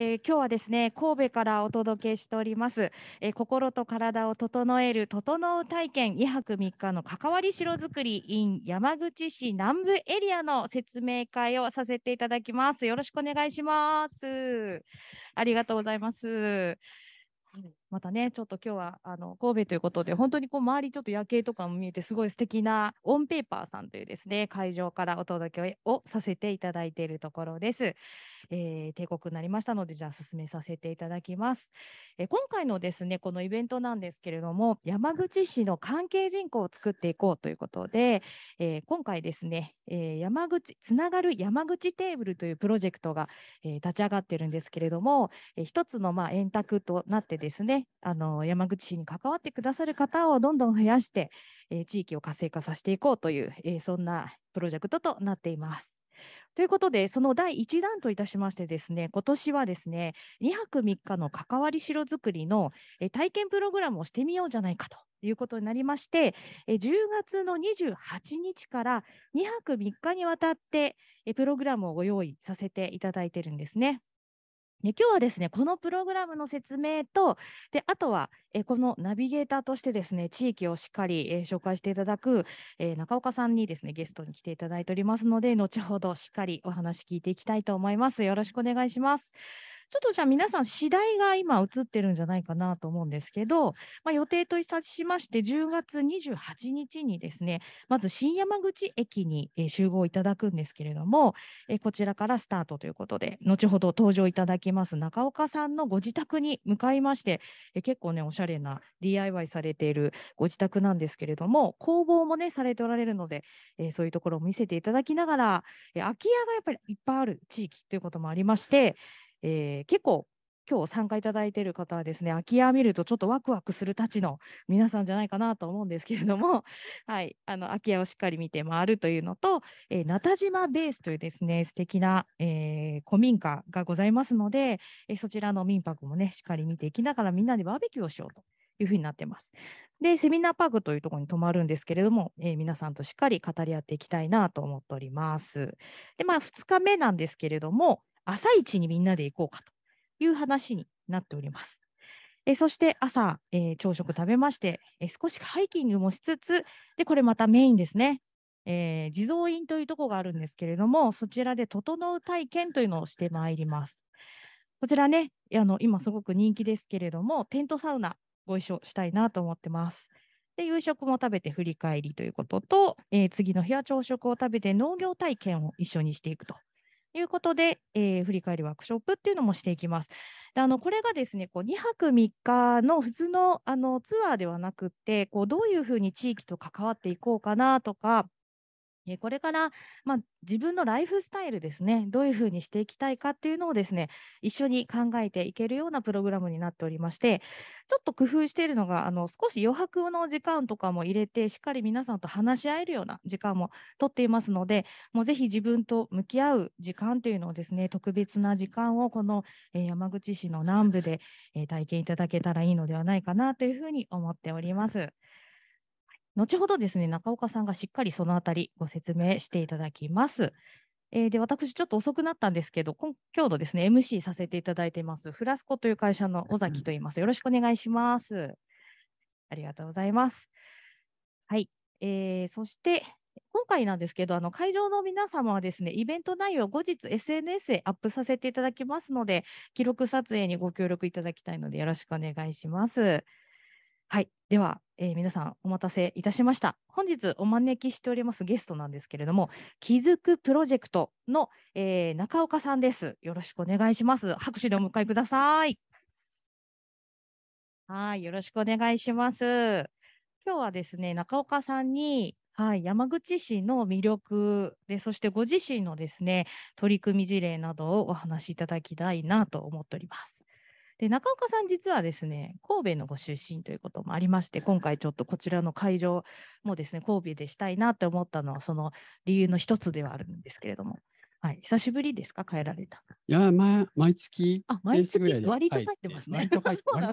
えー、今日はですね神戸からお届けしております、えー、心と体を整える整う体験2泊3日の関わり城づくり in 山口市南部エリアの説明会をさせていただきますよろしくお願いしますありがとうございます、またね、ちょっと今日はあの神戸ということで、本当にこう周りちょっと夜景とかも見えて、すごい素敵なオンペーパーさんというですね、会場からお届けをさせていただいているところです。えー、帝国になりましたので、じゃあ進めさせていただきます。えー、今回のですね、このイベントなんですけれども、山口市の関係人口を作っていこうということで、えー、今回ですね、え山口つながる山口テーブルというプロジェクトが、え立ち上がってるんですけれども、えー、一つのまあ円卓となってですね、あの山口市に関わってくださる方をどんどん増やして、えー、地域を活性化させていこうという、えー、そんなプロジェクトとなっています。ということで、その第1弾といたしましてですね、今年はですね、2泊3日の関わり城づくりの体験プログラムをしてみようじゃないかということになりまして、10月の28日から2泊3日にわたってプログラムをご用意させていただいてるんですね。今日はですね、このプログラムの説明と、あとは、このナビゲーターとしてですね、地域をしっかり、えー、紹介していただく、えー、中岡さんにですね、ゲストに来ていただいておりますので、後ほどしっかりお話聞いていきたいと思います。よろしくお願いします。ちょっとじゃあ皆さん、次第が今映ってるんじゃないかなと思うんですけど、まあ、予定といたしまして、10月28日にですね、まず新山口駅に集合いただくんですけれども、こちらからスタートということで、後ほど登場いただきます中岡さんのご自宅に向かいまして、結構ね、おしゃれな DIY されているご自宅なんですけれども、工房もね、されておられるので、そういうところを見せていただきながら、空き家がやっぱりいっぱいある地域ということもありまして、えー、結構今日参加いただいている方はですね、空き家見るとちょっとワクワクするたちの皆さんじゃないかなと思うんですけれども、はい、あの空き家をしっかり見て回るというのと、えー、中島ベースというですね、素敵な、えー、古民家がございますので、えー、そちらの民泊もね、しっかり見ていきながらみんなでバーベキューをしようというふうになってます。で、セミナーパークというところに泊まるんですけれども、えー、皆さんとしっかり語り合っていきたいなと思っております。で、まあ、2日目なんですけれども、朝一にみんなで行こうかという話になっております。えそして朝、えー、朝食食べまして、え少しハイキングもしつつで、これまたメインですね、えー、地蔵院というところがあるんですけれども、そちらで整う体験というのをしてまいります。こちらね、あの今すごく人気ですけれども、テントサウナ、ご一緒したいなと思ってます。で夕食も食べて振り返りということと、えー、次の日は朝食を食べて農業体験を一緒にしていくということで、えー、振り返りワークショップっていうのもしていきます。であのこれがですねこう2泊3日の普通のあのツアーではなくってこうどういうふうに地域と関わっていこうかなとかこれから、まあ、自分のライフスタイルですね、どういうふうにしていきたいかっていうのをですね、一緒に考えていけるようなプログラムになっておりまして、ちょっと工夫しているのが、あの少し余白の時間とかも入れて、しっかり皆さんと話し合えるような時間もとっていますので、もうぜひ自分と向き合う時間というのをですね、特別な時間をこの、え山口市の南部で、え体験いただけたらいいのではないかなというふうに思っております。後ほどですね、中岡さんがしっかりそのあたりご説明していただきます。えー、で私、ちょっと遅くなったんですけど、今今日のですね、MC させていただいてます、フラスコという会社の尾崎と言います。よろしくお願いします。ありがとうございます。はい、えー、そして今回なんですけど、あの会場の皆様はですね、イベント内容を後日 SNS へアップさせていただきますので、記録撮影にご協力いただきたいので、よろしくお願いします。はい、では、えー、皆さんお待たせいたしました。本日お招きしておりますゲストなんですけれども、気づくプロジェクトの、えー、中岡さんです。よろしくお願いします。拍手でお迎えください。はい、よろしくお願いします。今日はですね、中岡さんに、はい、山口市の魅力で、そしてご自身のですね、取り組み事例などをお話しいただきたいなと思っております。で中岡さん実はですね神戸のご出身ということもありまして今回ちょっとこちらの会場もですね神戸でしたいなって思ったのはその理由の一つではあるんですけれども。はい、久しぶりですか帰られた。いや、ま、毎月。あ、毎月割と帰ってますね。はい、割と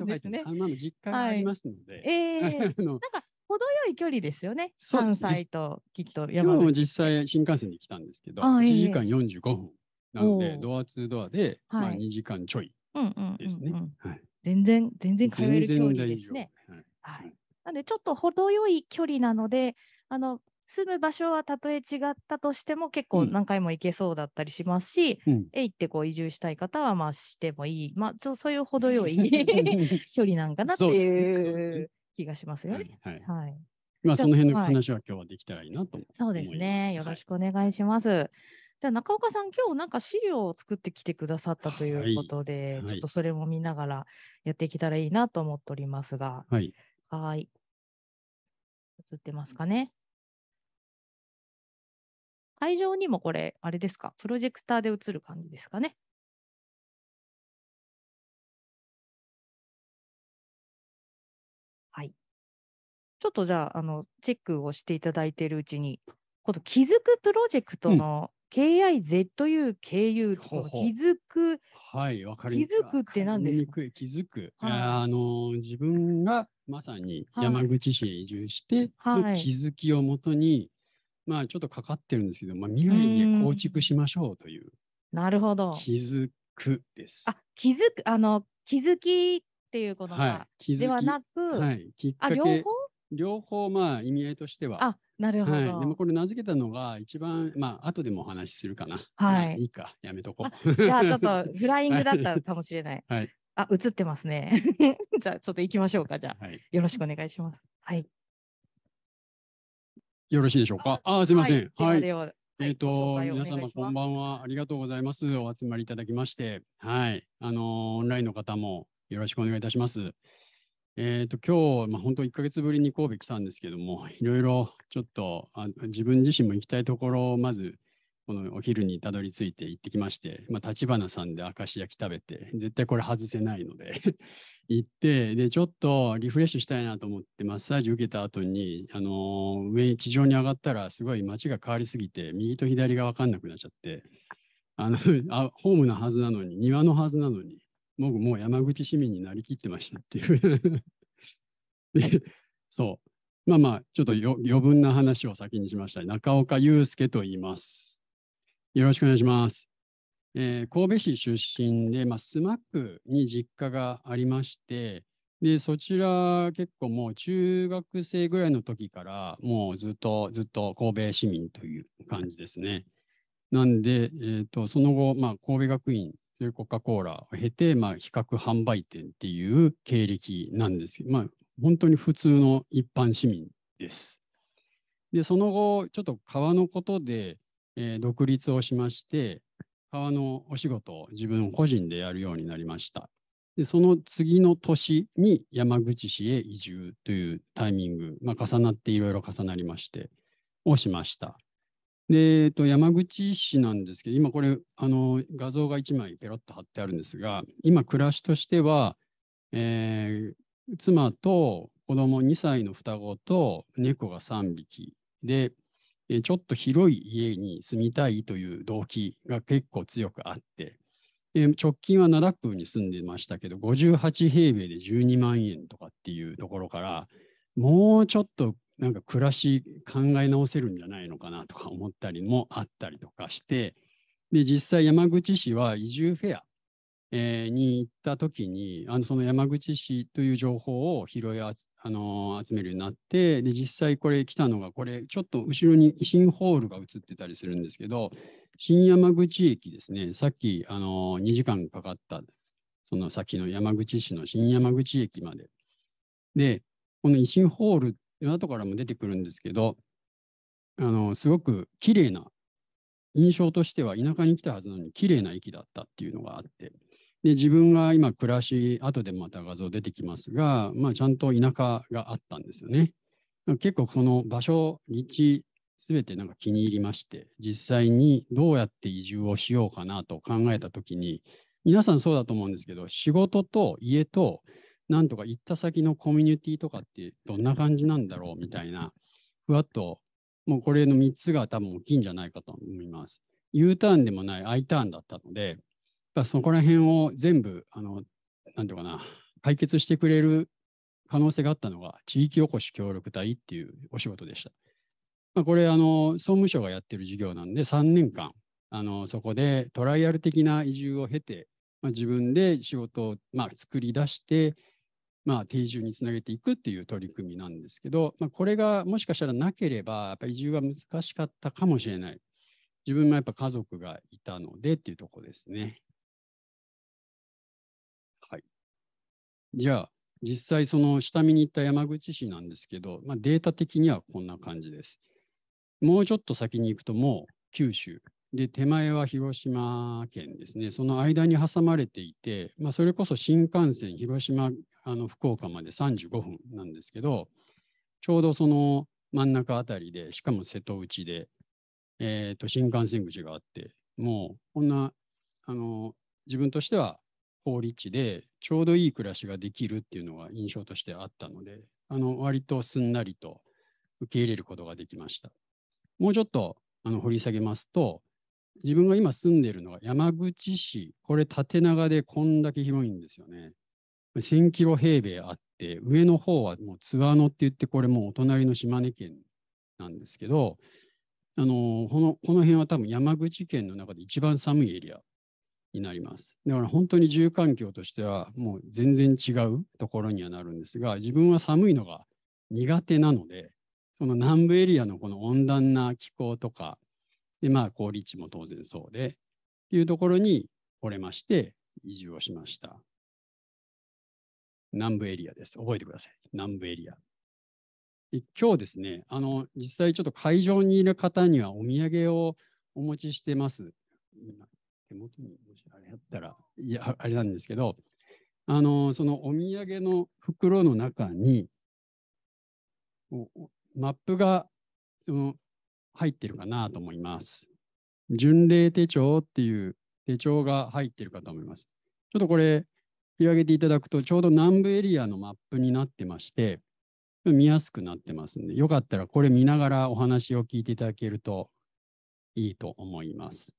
帰って。ね、あ、実家ありますので。はい、ええー、なんか程よい距離ですよね。関西ときっと山口。今日実際新幹線に来たんですけど、1時間45分。なので、ドアツードアで、まあ、2時間ちょいですね。全然全然通える距離ですね。はい、なのでちょっと程よい距離なのであの住む場所はたとえ違ったとしても結構何回も行けそうだったりしますし、うん、えいってこう移住したい方はまあしてもいい、まあ、ちょそういう程よい 距離なんかなっていう気がしますよね。はい、はいはいまあ、その辺の話は今日はできたらいいなと、はい、そうですね。よろしくお願いします。はい、じゃあ中岡さん、今日なんか資料を作ってきてくださったということで、はい、ちょっとそれも見ながらやっていけたらいいなと思っておりますが、はい。はい映ってますかね。会場にもこれ、あれですか、プロジェクターで映る感じですかね。はい。ちょっとじゃあ、あの、チェックをしていただいているうちに、この気づくプロジェクトの KIZUKU ほうほう気はいわかりま気づくって何ですか気づく、はい、あの自分がまさに山口市へ移住して、はい、気づきをもとにまあちょっとかかってるんですけど、まあ、未来に構築しましょうというなるほど気づくですあ気づくあの気づきっていうことが、はい、ではなく、はい、きっかけ両方両方まあ意味合いとしてはあなるほど。はい、でもこれ名付けたのが一番、まあ後でもお話しするかな。はい。いいか、やめとこう。じゃあちょっと フライングだったかもしれない。はい。あ、映ってますね。じゃあちょっと行きましょうか。じゃあ、はい、よろしくお願いします。はい。よろしいでしょうか。あ、すみません。はい。はえっ、ー、と、皆様こんばんは。ありがとうございます。お集まりいただきまして、はい。あのオンラインの方もよろしくお願いいたします。えーと、今日、まあ、本当1か月ぶりに神戸来たんですけども、いろいろちょっとあ自分自身も行きたいところをまず、このお昼にたどり着いて行ってきまして、まあ、立花さんで明石焼き食べて、絶対これ外せないので 行って、で、ちょっとリフレッシュしたいなと思って、マッサージ受けた後に、あのー、上に地上に上がったら、すごい街が変わりすぎて、右と左が分かんなくなっちゃって、あの あホームのはずなのに、庭のはずなのに、僕もう山口市民になりきってましたっていう で、そう。まあまあ、ちょっと余分な話を先にしました。中岡祐介と言います。よろしくお願いします。えー、神戸市出身で、まあ、スマックに実家がありまして、で、そちら結構もう中学生ぐらいの時から、もうずっとずっと神戸市民という感じですね。なんで、えーと、とその後、まあ、神戸学院いうコカ・コーラを経て、まあ、比較販売店っていう経歴なんですけど、まあ、本当に普通の一般市民です。で、その後、ちょっと川のことで、えー、独立をしまして、川のお仕事を自分個人でやるようになりました。でその次の年に山口市へ移住というタイミング、まあ、重なっていろいろ重なりまして、をしました。で、えっと、山口市なんですけど、今これ、あの、画像が1枚ペロッと貼ってあるんですが、今暮らしとしては、えー、妻と子供2歳の双子と猫が3匹で、えちょっと広い家に住みたいという動機が結構強くあって、え直近は灘区に住んでましたけど、58平米で12万円とかっていうところから、もうちょっとなんか暮らし考え直せるんじゃないのかなとか思ったりもあったりとかして、で、実際山口市は移住フェア、えー、に行った時に、あのその山口市という情報を拾いあ、あのー、集めるようになって、で、実際これ来たのが、これちょっと後ろに維新ホールが映ってたりするんですけど、新山口駅ですね、さっき、あのー、2時間かかった、その先の山口市の新山口駅まで。で、この維新ホールいろんとも出てくるんですけど、あのすごく綺麗な、印象としては田舎に来たはずなのに綺麗な駅だったっていうのがあって、で自分が今暮らし、後でまた画像出てきますが、まあ、ちゃんと田舎があったんですよね。結構この場所、道すべてなんか気に入りまして、実際にどうやって移住をしようかなと考えたときに、皆さんそうだと思うんですけど、仕事と家となんとか行った先のコミュニティとかってどんな感じなんだろうみたいな、ふわっと、もうこれの3つが多分大きいんじゃないかと思います。U ターンでもない I ターンだったので、そこら辺を全部、あの、なんていうかな、解決してくれる可能性があったのが、地域おこし協力隊っていうお仕事でした。まあ、これ、あの、総務省がやってる事業なんで、3年間、あの、そこでトライアル的な移住を経て、まあ、自分で仕事を、まあ、作り出して、まあ、定住につなげていくっていう取り組みなんですけど、まあ、これがもしかしたらなければ、やっぱ移住は難しかったかもしれない。自分もやっぱ家族がいたのでっていうとこですね。はい。じゃあ、実際その下見に行った山口市なんですけど、まあ、データ的にはこんな感じです。もうちょっと先に行くともう九州、で、手前は広島県ですね、その間に挟まれていて、まあ、それこそ新幹線、広島、あの福岡まで35分なんですけど、ちょうどその真ん中あたりで、しかも瀬戸内で、えー、と新幹線口があって、もうこんなあの自分としては好立地で、ちょうどいい暮らしができるっていうのが印象としてあったので、あの割とすんなりと受け入れることができました。もうちょっとあの掘り下げますと、自分が今住んでいるのが山口市、これ縦長でこんだけ広いんですよね。1000キロ平米あって、上の方はもう津和野って言って、これもうお隣の島根県なんですけど、あのこのこの辺は多分山口県の中で一番寒いエリアになります。だから本当に住環境としてはもう全然違うところにはなるんですが、自分は寒いのが苦手なので、その南部エリアのこの温暖な気候とか、で、まあ、高立地も当然そうで、というところに惚れまして、移住をしました。南部エリアです。覚えてください。南部エリア。今日ですね、あの、実際ちょっと会場にいる方にはお土産をお持ちしてます。今、手元にもしあれやったら、いや、あれなんですけど、あの、そのお土産の袋の中に、マップが、その入ってるかなと思います。巡礼手帳っていう手帳が入ってるかと思います。ちょっとこれ、振上げていただくと、ちょうど南部エリアのマップになってまして、見やすくなってますんで、よかったらこれ見ながらお話を聞いていただけるといいと思います。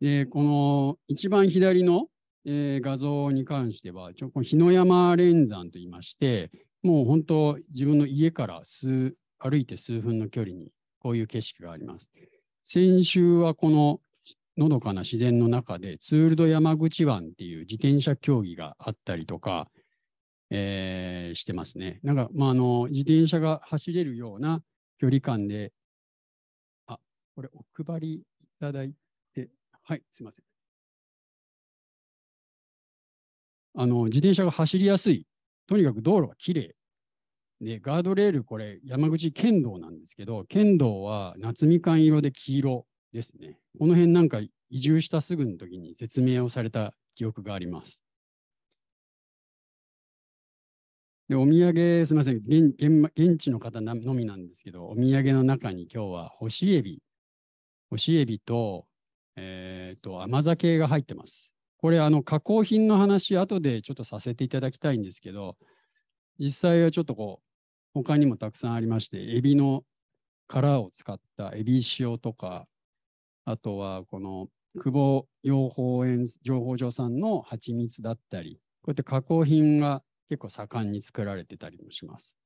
で、この一番左の、えー、画像に関しては、ちょこの日野山連山といいまして、もう本当、自分の家から数歩いて数分の距離にこういう景色があります。先週はこののどかな自然の中でツールド山口湾っていう自転車競技があったりとか、えー、してますね。なんか、まあ、あの自転車が走れるような距離感で、あ、これお配りいただいて、はい、すいません。あの自転車が走りやすいとにかく道路がきれい。で、ガードレール、これ、山口県道なんですけど、県道は夏みかん色で黄色ですね。この辺なんか移住したすぐの時に説明をされた記憶があります。で、お土産、すみません現現、地の方のみなんですけど、お土産の中に今日は干しエビ、干しエビと、えっ、ー、と、甘酒が入ってます。これ、あの、加工品の話、後でちょっとさせていただきたいんですけど、実際はちょっとこう、他にもたくさんありまして、エビの殻を使ったエビ塩とか、あとはこの久保養蜂園情報所さんの蜂蜜だったり、こうやって加工品が結構盛んに作られてたりもします。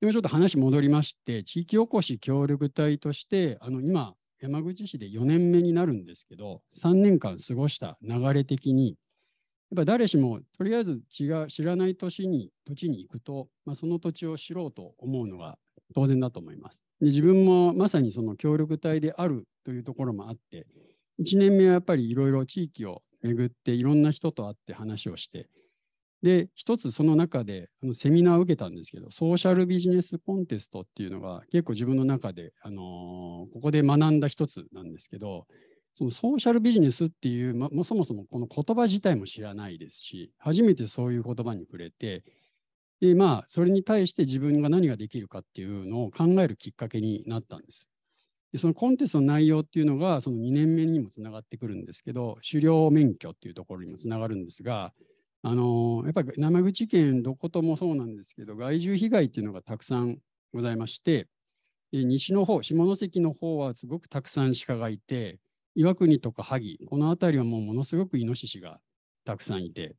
でもちょっと話戻りまして、地域おこし協力隊として、あの今、山口市で4年目になるんですけど、3年間過ごした流れ的に、やっぱ誰しもとりあえず違う知らない年に土地に行くと、まあ、その土地を知ろうと思うのが当然だと思います。で自分もまさにその協力隊であるというところもあって、1年目はやっぱりいろいろ地域を巡っていろんな人と会って話をして、で、一つその中であのセミナーを受けたんですけど、ソーシャルビジネスコンテストっていうのが結構自分の中で、あのー、ここで学んだ一つなんですけど、そのソーシャルビジネスっていう、ま、もそもそもこの言葉自体も知らないですし、初めてそういう言葉に触れて、でまあ、それに対して自分が何ができるかっていうのを考えるきっかけになったんです。でそのコンテストの内容っていうのが、その2年目にもつながってくるんですけど、狩猟免許っていうところにもつながるんですが、あのやっぱり山口県どこともそうなんですけど害獣被害っていうのがたくさんございまして西の方下関の方はすごくたくさん鹿がいて岩国とか萩この辺りはもうものすごくイノシシがたくさんいて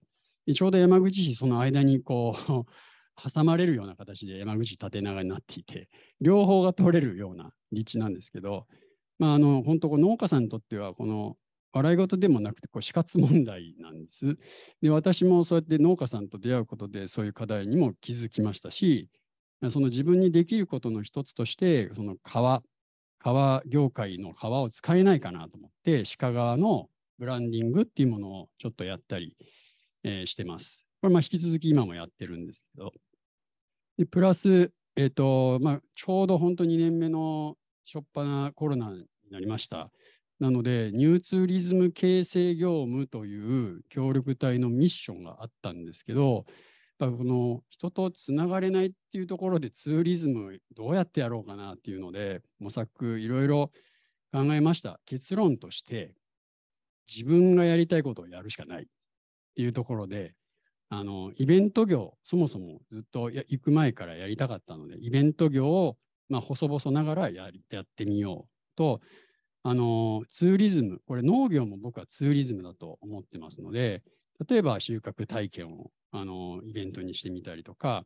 ちょうど山口市その間にこう 挟まれるような形で山口縦長になっていて両方が取れるような立地なんですけど、まあ、あの本当農家さんにとってはこの笑い事でもなくてこう死活問題なんです。で私もそうやって農家さんと出会うことでそういう課題にも気づきましたしその自分にできることの一つとしてその川川業界の川を使えないかなと思って鹿川のブランディングっていうものをちょっとやったり、えー、してます。これまあ引き続き今もやってるんですけど。でプラス、えーとまあ、ちょうど本当2年目の初っ端なコロナになりました。なので、ニューツーリズム形成業務という協力隊のミッションがあったんですけど、やっぱこの人とつながれないっていうところでツーリズムどうやってやろうかなっていうので模索いろいろ考えました結論として自分がやりたいことをやるしかないっていうところであのイベント業そもそもずっと行く前からやりたかったのでイベント業をまあ細々ながらややってみようとあのツーリズム、これ農業も僕はツーリズムだと思ってますので、例えば収穫体験をあのイベントにしてみたりとか、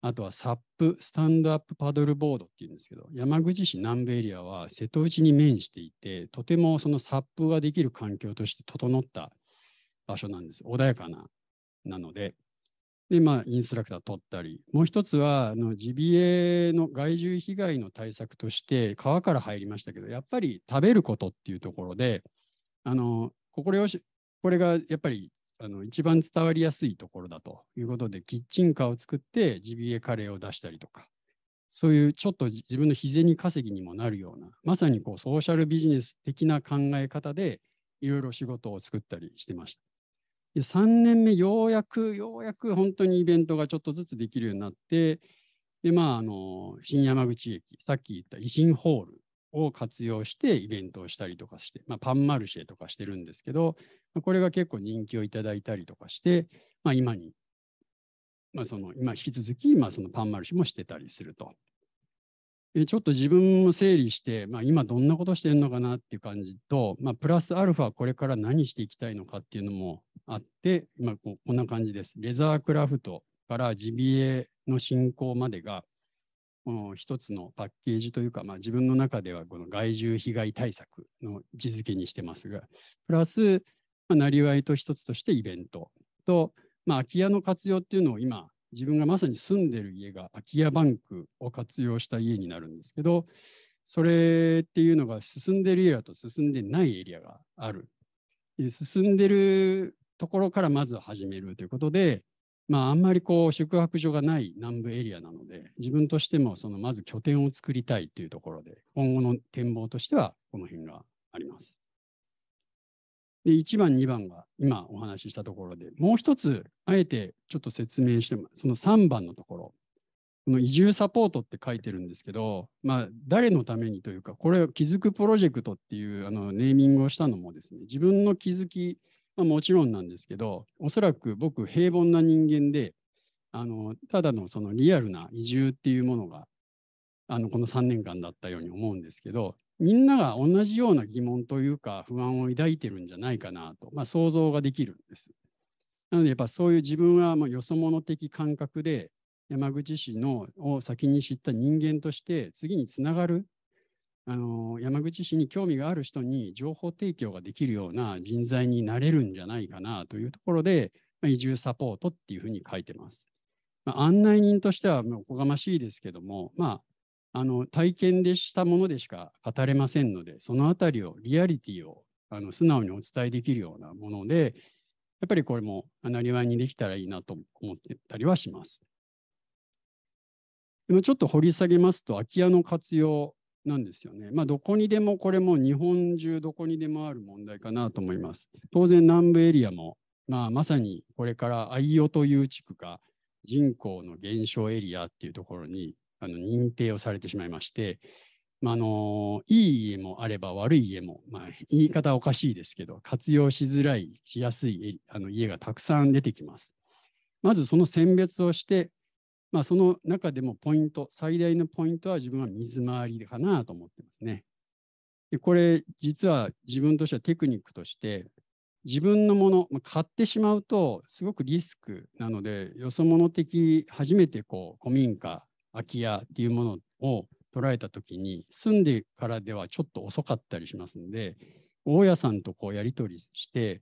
あとはサップ、スタンドアップパドルボードっていうんですけど、山口市南部エリアは瀬戸内に面していて、とてもそのサップができる環境として整った場所なんです。穏やかな、なので、で、まあ、インストラクター取ったり、もう一つは、ジビエの害獣被害の対策として、川から入りましたけど、やっぱり食べることっていうところで、あのこれをしこれがやっぱりあの一番伝わりやすいところだということで、キッチンカーを作ってジビエカレーを出したりとか、そういうちょっと自分の日銭稼ぎにもなるような、まさにこうソーシャルビジネス的な考え方で、いろいろ仕事を作ったりしてました。3年目、ようやく、ようやく本当にイベントがちょっとずつできるようになって、で、まあ、あの、新山口駅、さっき言った維新ホールを活用してイベントをしたりとかして、まあ、パンマルシェとかしてるんですけど、これが結構人気をいただいたりとかして、まあ、今に、まあ、その、今引き続き、まあ、そのパンマルシェもしてたりすると。ちょっと自分も整理して、まあ、今どんなことしてるのかなっていう感じと、まあ、プラスアルファこれから何していきたいのかっていうのもあって、まあ、こんな感じです。レザークラフトからジビエの進行までが、一つのパッケージというか、まあ、自分の中ではこの害獣被害対策の位置づけにしてますが、プラス、まあ、なりわいと一つとしてイベントと、まあ、空き家の活用っていうのを今、自分がまさに住んでる家が空き家バンクを活用した家になるんですけどそれっていうのが進んでるエリアと進んでないエリアがある進んでるところからまず始めるということで、まあ、あんまりこう宿泊所がない南部エリアなので自分としてもそのまず拠点を作りたいというところで今後の展望としてはこの辺があります。で、1番、2番は今お話ししたところで、もう一つ、あえてちょっと説明しても、その3番のところ、この移住サポートって書いてるんですけど、まあ、誰のためにというか、これ、気づくプロジェクトっていうあのネーミングをしたのもですね、自分の気づき、まあ、もちろんなんですけど、おそらく僕、平凡な人間で、あのただのそのリアルな移住っていうものがあのこの3年間だったように思うんですけどみんなが同じような疑問というか不安を抱いてるんじゃないかなと、まあ、想像ができるんです。なのでやっぱそういう自分はまあよそ者的感覚で山口市のを先に知った人間として次につながるあの山口市に興味がある人に情報提供ができるような人材になれるんじゃないかなというところで、まあ、移住サポートっていうふうに書いてます。まあ、案内人としてはおこがましいですけども、まあ、あの体験でしたものでしか語れませんのでその辺りをリアリティをあの素直にお伝えできるようなものでやっぱりこれもなりわいにできたらいいなと思ってたりはします。でもちょっと掘り下げますと空き家の活用なんですよね。まあ、どこにでもこれも日本中どこにでもある問題かなと思います。当然南部エリアも、まあ、まさにこれから愛用という地区が人口の減少エリアっていうところにあの認定をされてしまいまして、まあ、のいい家もあれば悪い家も、まあ、言い方おかしいですけど活用しづらいしやすいあの家がたくさん出てきます。まずその選別をして、まあ、その中でもポイント最大のポイントは自分は水回りかなと思ってますね。でこれ実は自分としてはテクニックとして自分のもの、まあ、買ってしまうとすごくリスクなのでよそ者的初めてこう古民家空き家っていうものを捉えた時に住んでからではちょっと遅かったりしますんで大家さんとこうやり取りして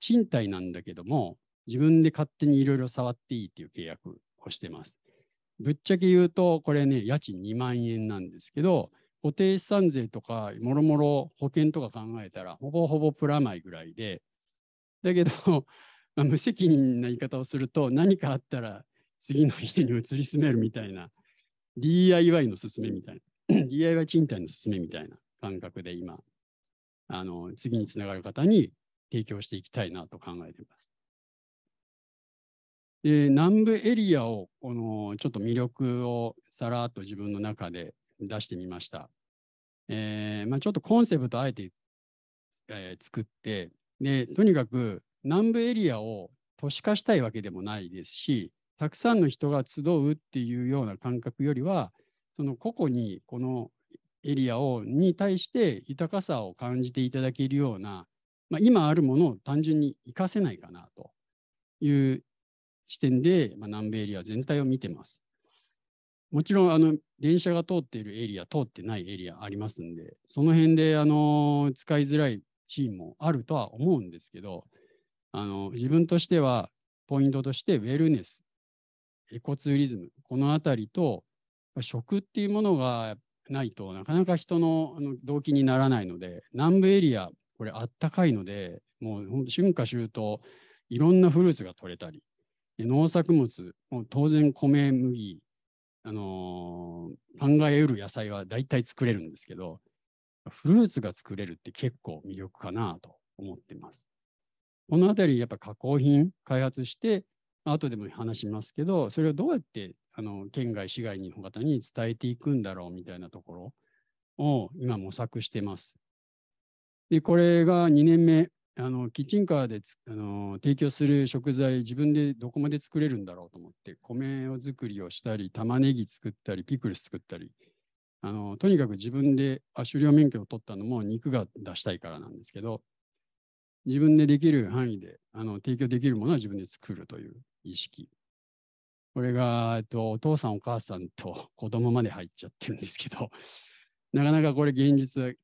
賃貸なんだけども自分で勝手にいろいろ触っていいっていう契約をしてます。ぶっちゃけ言うとこれね家賃2万円なんですけど固定資産税とかもろもろ保険とか考えたらほぼほぼプラマイぐらいでだけど 無責任な言い方をすると何かあったら次の家に移り住めるみたいな、DIY の勧めみたいな、DIY 賃貸の勧めみたいな感覚で今、あの次につながる方に提供していきたいなと考えています。で南部エリアをこのちょっと魅力をさらっと自分の中で出してみました。えーまあ、ちょっとコンセプトあえて、えー、作ってで、とにかく南部エリアを都市化したいわけでもないですし、たくさんの人が集うっていうような感覚よりはその個々にこのエリアをに対して豊かさを感じていただけるような、まあ、今あるものを単純に活かせないかなという視点で、まあ、南米エリア全体を見てます。もちろんあの電車が通っているエリア、通ってないエリアありますんで、その辺であの使いづらいシーンもあるとは思うんですけど、あの自分としてはポイントとしてウェルネスエコツーリズム、このあたりと、食っていうものがないとなかなか人のあの動機にならないので、南部エリア、これあったかいので、もう春夏秋冬、いろんなフルーツが取れたり、農作物、もう当然米、麦、あのー、考えうる野菜は大体作れるんですけど、フルーツが作れるって結構魅力かなと思ってます。このあたり、やっぱ加工品開発して、後でも話しますけど、それをどうやってあの県外、市外の方に伝えていくんだろうみたいなところを今模索してます。で、これが2年目、あのキッチンカーであの提供する食材、自分でどこまで作れるんだろうと思って、米を作りをしたり、玉ねぎ作ったり、ピクルス作ったり、あのとにかく自分であ狩猟免許を取ったのも肉が出したいからなんですけど、自分でできる範囲であの提供できるものは自分で作るという意識。これが、えっと、お父さんお母さんと子供まで入っちゃってるんですけど、なかなかこれ現実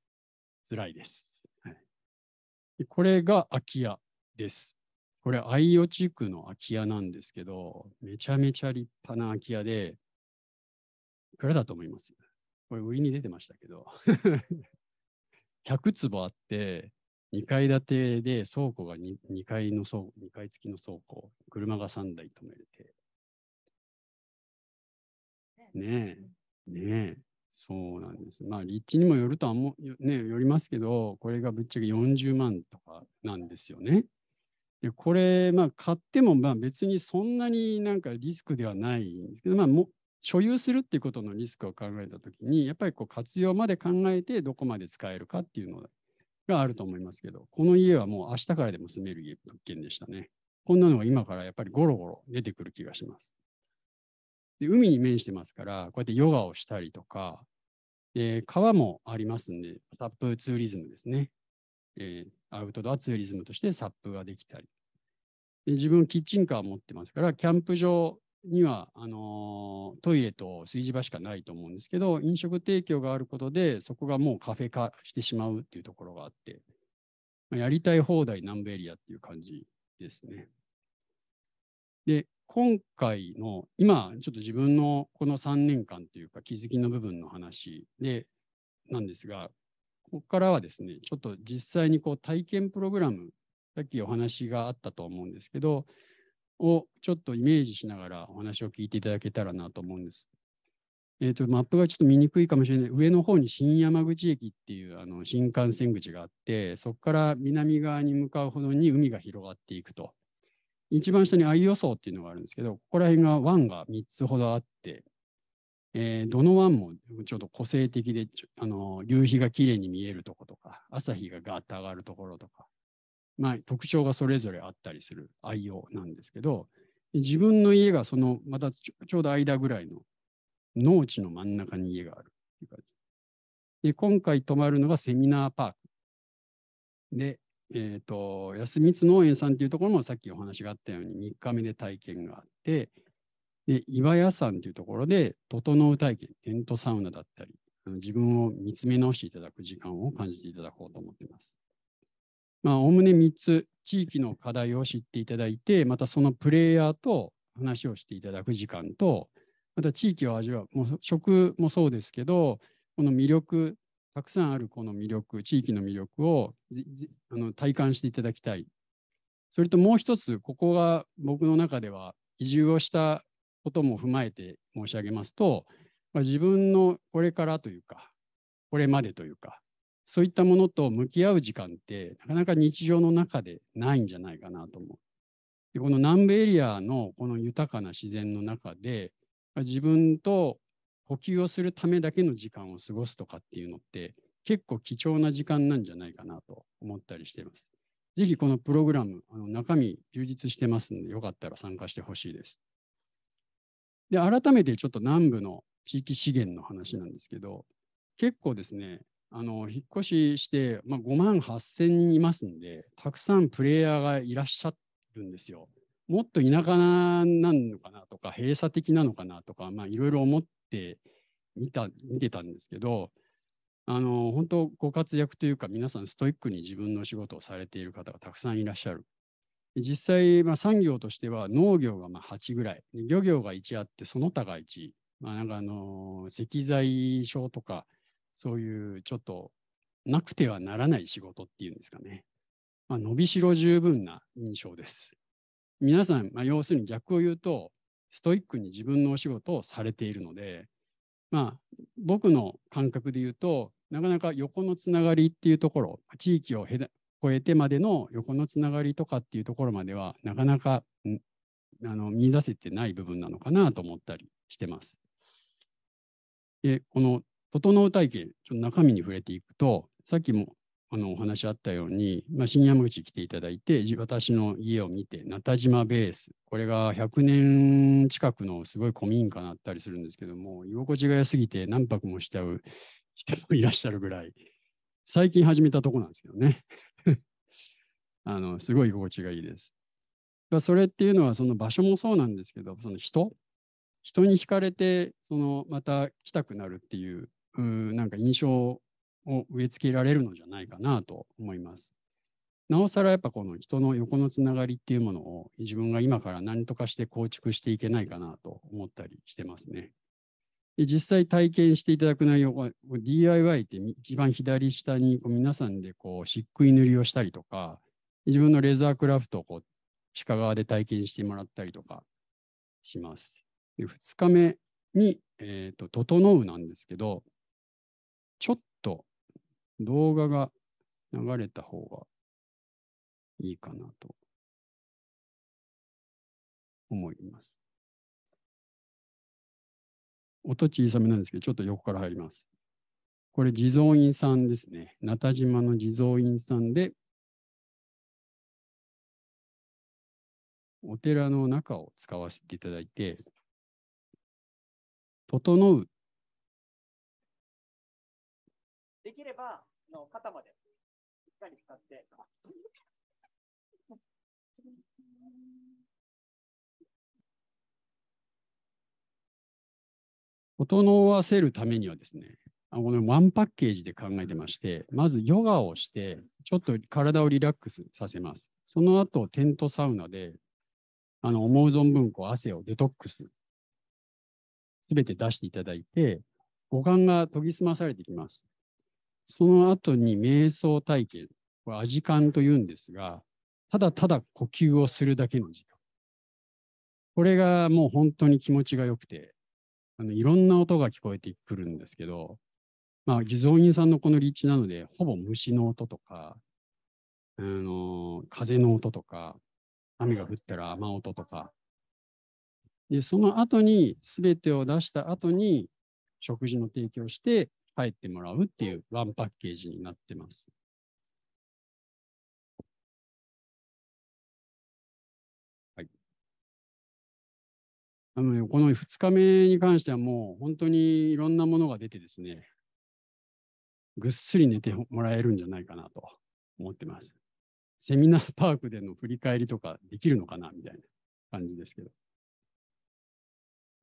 辛いです。はい、これが空き家です。これ、愛与地区の空き家なんですけど、めちゃめちゃ立派な空き家で、いくらだと思いますこれ、上に出てましたけど。100 坪あって、2階建てで倉庫が 2, 2階の倉庫、2階付きの倉庫、車が3台止めれて。ねえ、ねえ、そうなんです。まあ、立地にもよるとはも、ね、よりますけど、これがぶっちゃけ40万とかなんですよね。でこれ、まあ、買ってもまあ別にそんなになんかリスクではないんですけど、まあも、所有するっていうことのリスクを考えたときに、やっぱりこう活用まで考えて、どこまで使えるかっていうのをがあると思いますけど、この家はもう明日からでも住める物件でしたね。こんなのが今からやっぱりゴロゴロ出てくる気がします。で海に面してますから、こうやってヨガをしたりとか、で川もありますんで、サップツーリズムですね。えー、アウトドアツーリズムとしてサップができたり。で自分、キッチンカー持ってますから、キャンプ場にはあのトイレと炊事場しかないと思うんですけど、飲食提供があることで、そこがもうカフェ化してしまうっていうところがあって、まあ、やりたい放題南部エリアっていう感じですね。で、今回の、今、ちょっと自分のこの3年間というか、気づきの部分の話で、なんですが、ここからはですね、ちょっと実際にこう体験プログラム、さっきお話があったと思うんですけど、をちょっとイメージしながらお話を聞いていただけたらなと思うんです。えーと、マップがちょっと見にくいかもしれない上の方に新山口駅っていうあの新幹線口があってそこから南側に向かうほどに海が広がっていくと一番下に愛予想っていうのがあるんですけどここら辺が湾が3つほどあって、えー、どの湾もちょっと個性的であの夕日がきれいに見えるとことか朝日がガッと上がるところとかまあ、特徴がそれぞれあったりする愛用なんですけど、自分の家がその、またちょうど間ぐらいの農地の真ん中に家があるっていう感じ。で、今回泊まるのがセミナーパーク。で、えっ、ー、と、安光農園さんっていうところもさっきお話があったように3日目で体験があって、で、岩屋さんというところで、整う体験、テントサウナだったり、自分を見つめ直していただく時間を感じていただこうと思っています。まあ、おおむね3つ地域の課題を知っていただいて、またそのプレイヤーと話をしていただく時間と、また地域を味わう、もう食もそうですけど、この魅力、たくさんあるこの魅力、地域の魅力をあの体感していただきたい。それともう一つ、ここが僕の中では移住をしたことも踏まえて申し上げますと、まあ、自分のこれからというか、これまでというか、そういったものと向き合う時間ってなかなか日常の中でないんじゃないかなと思う。でこの南部エリアのこの豊かな自然の中で自分と呼吸をするためだけの時間を過ごすとかっていうのって結構貴重な時間なんじゃないかなと思ったりしています。ぜひこのプログラム、あの中身充実してますんで、よかったら参加してほしいです。で、改めてちょっと南部の地域資源の話なんですけど、結構ですね、あの引っ越しして、まあ、5万8000人いますんで、たくさんプレイヤーがいらっしゃるんですよ。もっと田舎なのかなとか、閉鎖的なのかなとか、いろいろ思って見た見てたんですけど、あの本当、ご活躍というか、皆さんストイックに自分の仕事をされている方がたくさんいらっしゃる。実際、まあ、産業としては農業がまあ8ぐらい、漁業が1あって、その他が1、まあ、なんかあの石材所とか、そういうちょっとなくてはならない仕事っていうんですかね、まあ、伸びしろ十分な印象です。皆さん、まあ、要するに逆を言うと、ストイックに自分のお仕事をされているので、まあ、僕の感覚で言うと、なかなか横のつながりっていうところ、地域を越えてまでの横のつながりとかっていうところまでは、なかなかあの見出せてない部分なのかなと思ったりしてます。で、この整う体験、ちょっと中身に触れていくと、さっきもあのお話あったように、まあ、新山口来ていただいて、私の家を見て、中島ベース、これが100年近くのすごい古民家だったりするんですけども、居心地が良すぎて何泊もしちゃう 人もいらっしゃるぐらい、最近始めたとこなんですけどね。あのすごい居心地がいいです。それっていうのはその場所もそうなんですけど、その人、人に惹かれて、そのまた来たくなるっていううなんか印象を植え付けられるのじゃないかなと思います。なおさらやっぱこの人の横のつながりっていうものを自分が今から何とかして構築していけないかなと思ったりしてますね。で実際体験していただく内容が DIY って一番左下にこう皆さんでこう漆喰塗りをしたりとか自分のレザークラフトをこう鹿川で体験してもらったりとかします。で2日目に、えーと、と整うなんですけど、ちょっと動画が流れた方がいいかなと思います。音小さめなんですけど、ちょっと横から入ります。これ、地蔵院さんですね。中島の地蔵院さんで、お寺の中を使わせていただいて、整うできれば、の肩までしっかり使って、整 わせるためにはですね、あこのワンパッケージで考えてまして、まずヨガをして、ちょっと体をリラックスさせます。その後、テントサウナで、あの思う存分こう汗をデトックス、すべて出していただいて、五感が研ぎ澄まされてきます。その後に瞑想体験、これアジカンというんですが、ただただ呼吸をするだけの時間。これがもう本当に気持ちが良くて、あのいろんな音が聞こえてくるんですけど、まあ、地蔵院さんのこの立地なので、ほぼ虫の音とか、あの風の音とか、雨が降ったら雨音とか。で、その後に、すべてを出した後に、食事の提供して、入ってもらうっていうワンパッケージになってます。はい。あのこの2日目に関してはもう本当にいろんなものが出てですね、ぐっすり寝てもらえるんじゃないかなと思ってます。セミナーパークでの振り返りとかできるのかなみたいな感じですけど。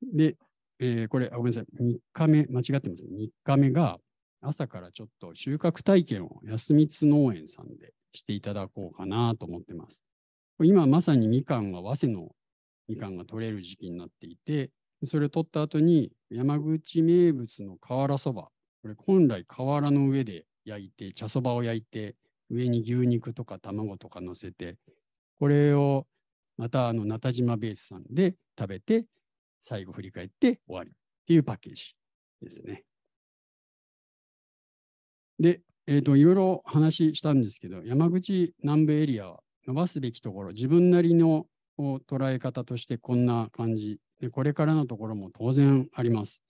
で、えー、これ、ごめんなさい、3日目、間違ってます3日目が、朝からちょっと収穫体験を安光農園さんでしていただこうかなと思ってます。今まさにみかんが、早生のみかんが取れる時期になっていて、それを取った後に山口名物の瓦そば、これ本来瓦の上で焼いて、茶そばを焼いて、上に牛肉とか卵とか乗せて、これをまたあの中島ベースさんで食べて、最後振り返って終わりっていうパッケージですね。で、えーと、といろいろ話したんですけど、山口南部エリアは伸ばすべきところ、自分なりの捉え方としてこんな感じで、これからのところも当然あります。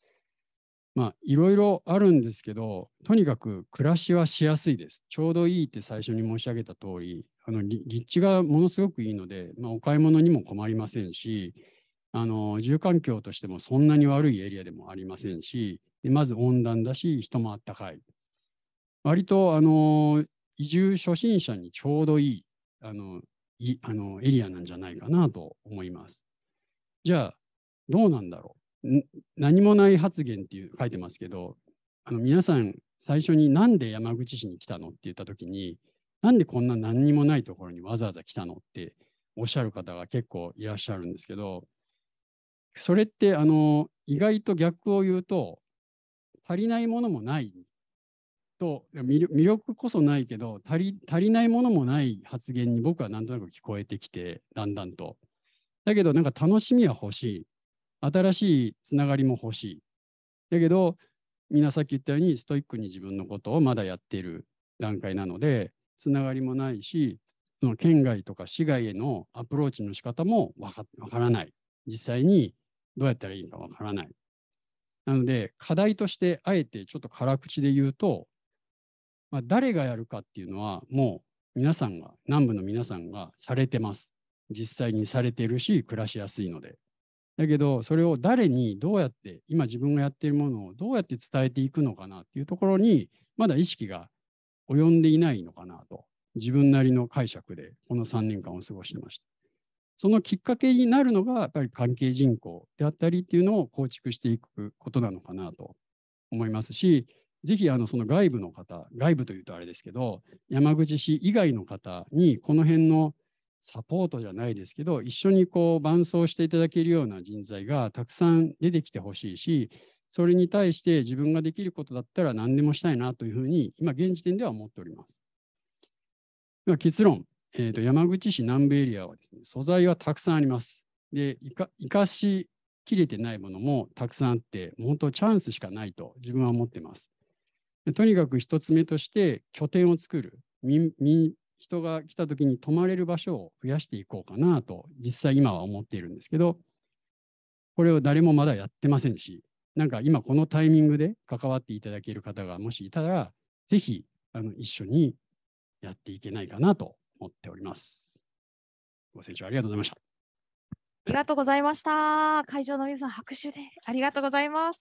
まあ、いろいろあるんですけど、とにかく暮らしはしやすいです。ちょうどいいって最初に申し上げた通り、あの立地がものすごくいいので、まあ、お買い物にも困りませんし、あの住環境としてもそんなに悪いエリアでもありませんし、でまず温暖だし、人もあったかい。割とあの移住初心者にちょうどいいあのいあのエリアなんじゃないかなと思います。じゃあ、どうなんだろう。何もない発言っていう書いてますけど、あの皆さん、最初になんで山口市に来たのって言ったときに、なんでこんな何にもないところにわざわざ来たのっておっしゃる方が結構いらっしゃるんですけど、それってあの意外と逆を言うと足りないものもないと魅力こそないけど足り足りないものもない発言に僕はなんとなく聞こえてきてだんだんと。だけどなんか楽しみは欲しい。新しいつながりも欲しい。だけど、みんなさっき言ったようにストイックに自分のことをまだやっている段階なので、つながりもないし、その県外とか市外へのアプローチの仕方もわからない。実際にどうやったらいいかわからない。なので、課題としてあえてちょっと辛口で言うと、まあ、誰がやるかっていうのは、もう皆さんが、南部の皆さんがされてます。実際にされてるし、暮らしやすいので。だけど、それを誰にどうやって、今自分がやっているものをどうやって伝えていくのかなっていうところに、まだ意識が及んでいないのかなと、自分なりの解釈で、この3年間を過ごしてました。そのきっかけになるのがやっぱり関係人口であったりっていうのを構築していくことなのかなと思いますし、ぜひあのその外部の方、外部というとあれですけど、山口市以外の方にこの辺のサポートじゃないですけど、一緒にこう伴走していただけるような人材がたくさん出てきてほしいし、それに対して自分ができることだったら何でもしたいなというふうに、今現時点では思っております。結論えー、と山口市南部エリアはですね、素材はたくさんあります。で、生かしきれてないものもたくさんあって、本当チャンスしかないと自分は思ってます。とにかく1つ目として拠点を作る。人が来た時に泊まれる場所を増やしていこうかなと実際今は思っているんですけどこれを誰もまだやってませんしなんか今このタイミングで関わっていただける方がもしいたらぜひあの一緒にやっていけないかなと思っております。ご清聴ありがとうございました。ありがとうございました。会場の皆さん、拍手でありがとうございます。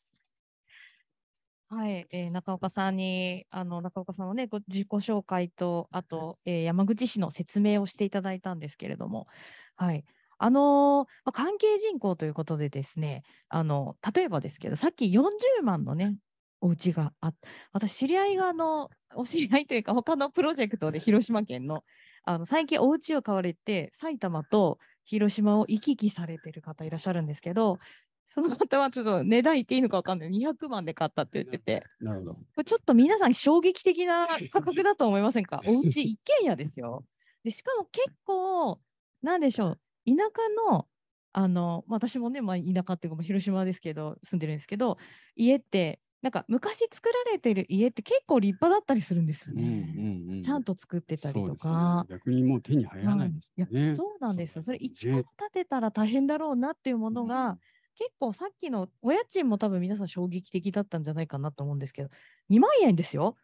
はい、えー、中岡さんに、あの中岡さんのね、ご自己紹介と、あと、えー、山口市の説明をしていただいたんですけれども、はい、あのー、関係人口ということでですね、あの例えばですけど、さっき40万のね、お家があっ私、知り合いがあの、お知り合いというか、他のプロジェクトで広島県のあの最近お家を買われて埼玉と広島を行き来されてる方いらっしゃるんですけどその方はちょっと値段言っていいのか分かんない。200万で買ったって言ってて。なるほど。これちょっと皆さん衝撃的な価格だと思いませんか お家一軒家ですよ。で、しかも結構、なんでしょう。田舎の、あの、私もね、まあ、田舎っていうか、広島ですけど、住んでるんですけど、家ってなんか昔作られてる家って結構立派だったりするんですよね。うんうんうん、ちゃんと作ってたりとか、ね、逆にもう手に入らないですね、うん、そうなんですよ。それ一から建てたら大変だろうなっていうものが、結構さっきのお家賃も多分皆さん衝撃的だったんじゃないかなと思うんですけど、2万円ですよ。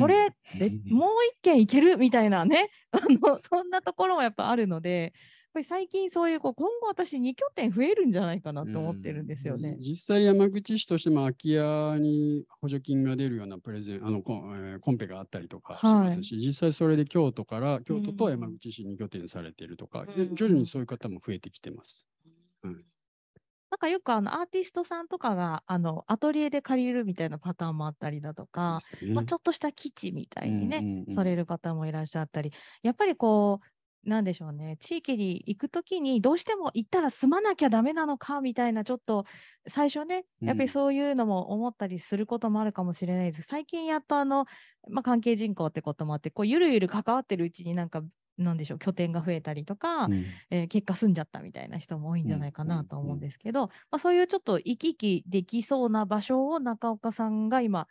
これ、うん、もう一軒いけるみたいなね、あのそんなところもやっぱあるので、ぱり最近そういうこう今後私2拠点増えるんじゃないかなと思ってるんですよね。実際山口市としても空き家に補助金が出るようなプレゼンあのコン,、えー、コンペがあったりとかしますし、はい、実際それで京都から京都と山口市に拠点されているとか、うん、徐々にそういう方も増えてきてます。うん、うんなんかよくあのアーティストさんとかがあのアトリエで借りるみたいなパターンもあったりだとか、ね、まあ、ちょっとした基地みたいにね、うんうんうん、される方もいらっしゃったりやっぱりこうなんでしょうね地域に行く時にどうしても行ったら住まなきゃダメなのかみたいなちょっと最初ねやっぱりそういうのも思ったりすることもあるかもしれないです、うん、最近やっとあの、まあ、関係人口ってこともあってこうゆるゆる関わってるうちになんかなんでしょう拠点が増えたりとか、うん、えー、結果住んじゃったみたいな人も多いんじゃないかなと思うんですけど、まあ、そういうちょっと行き来できそうな場所を中岡さんが今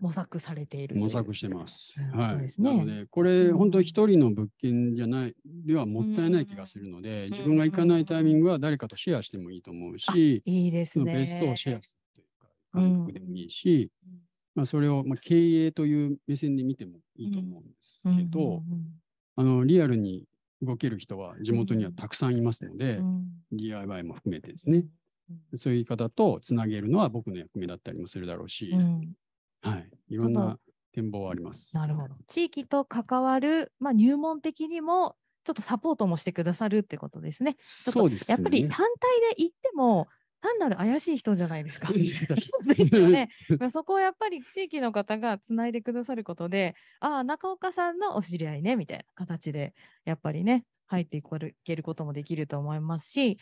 模索されている模索してます。はい。なので、これ、本当一人の物件じゃない、ではもったいない気がするので、自分が行かないタイミングは誰かとシェアしてもいいと思うし、いいですね。別荘をシェアするというか、韓国でもいいし、まあ、それを、まあ、経営という目線で見てもいいと思うんですけど、あの、リアルに動ける人は地元にはたくさんいますので、DIY も含めてですね。そういう言い方とつなげるのは僕の役目だったりもするだろうし、はい、いろんな展望あります。なるほど。地域と関わる、まあ、入門的にも、ちょっとサポートもしてくださるってことですね。そうです、ね、やっぱり単体で行っても、単なる怪しい人じゃないですか。ですよね。そこをやっぱり地域の方がつないでくださることで、ああ、中岡さんのお知り合いね、みたいな形で、やっぱりね、入っていけることもできると思いますし、や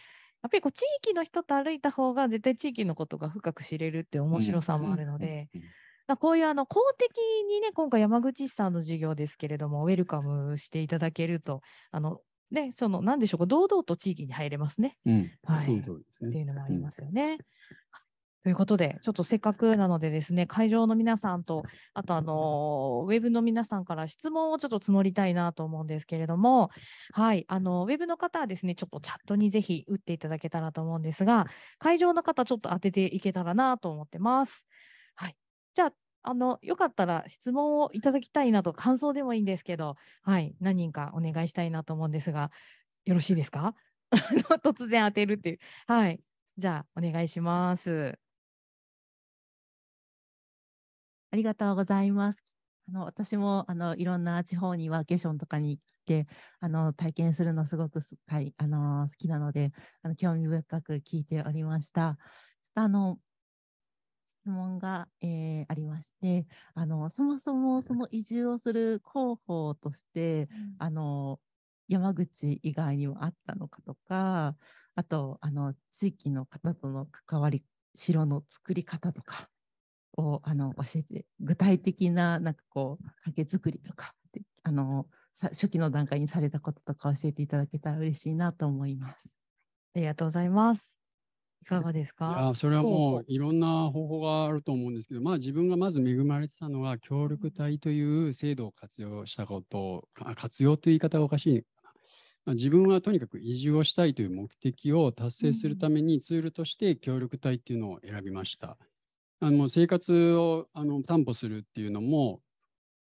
っぱりこう地域の人と歩いた方が絶対地域のことが深く知れるって面白さもあるので、うんうんうんこういうあの公的にね、今回山口さんの授業ですけれども、ウェルカムしていただけると、あのね、その何でしょうか、堂々と地域に入れますね。うん、はい、そうですね。っていうのもありますよね。うんということで、ちょっとせっかくなのでですね、会場の皆さんと、あとあの、ウェブの皆さんから質問をちょっと募りたいなと思うんですけれども、はい、あの、ウェブの方はですね、ちょっとチャットにぜひ打っていただけたらと思うんですが、会場の方、ちょっと当てていけたらなと思ってます。はい、じゃああのよかったら質問をいただきたいなと感想でもいいんですけど、はい、何人かお願いしたいなと思うんですがよろしいですか 突然当てるっていう。はい、じゃあお願いします。ありがとうございます。あの私もあのいろんな地方にワーケーションとかに行ってあの体験するのすごくはい、あの好きなのであの興味深く聞いておりました。ちょっとあの質問が、えー、ありましてあのそもそもその移住をする候補として、あの山口以外にもあったのかとかあとあの地域の方との関わり城の作り方とかをあの教えて具体的ななんかこう関係作りとかあの初期の段階にされたこととか教えていただけたら嬉しいなと思います。ありがとうございます。いかがですかいそれはもういろんな方法があると思うんですけど、まあ、自分がまず恵まれてたのが協力隊という制度を活用したこと活用という言い方がおかしいまあ、自分はとにかく移住をしたいという目的を達成するためにツールとして協力隊っていうのを選びました。あの生活をあの担保するっていうのも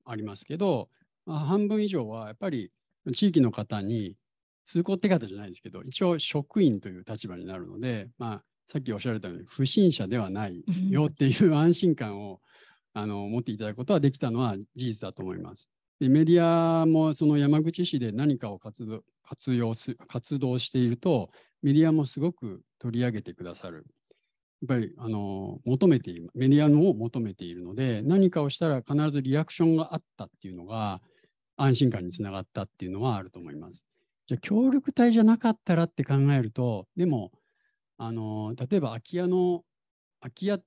ありますけど、まあ、半分以上はやっぱり地域の方に通行手形じゃないですけど、一応職員という立場になるので、まあ、さっきおっしゃられたように、不審者ではないよっていう安心感を、あの持っていただくことはできたのは事実だと思います。でメディアもその山口市で何かを活動活用す活動していると、メディアもすごく取り上げてくださる。やっぱりあの求めている、メディアのを求めているので、何かをしたら必ずリアクションがあったっていうのが、安心感につながったっていうのはあると思います。じゃ協力隊じゃなかったらって考えるとでもあの例えば空き家の空き家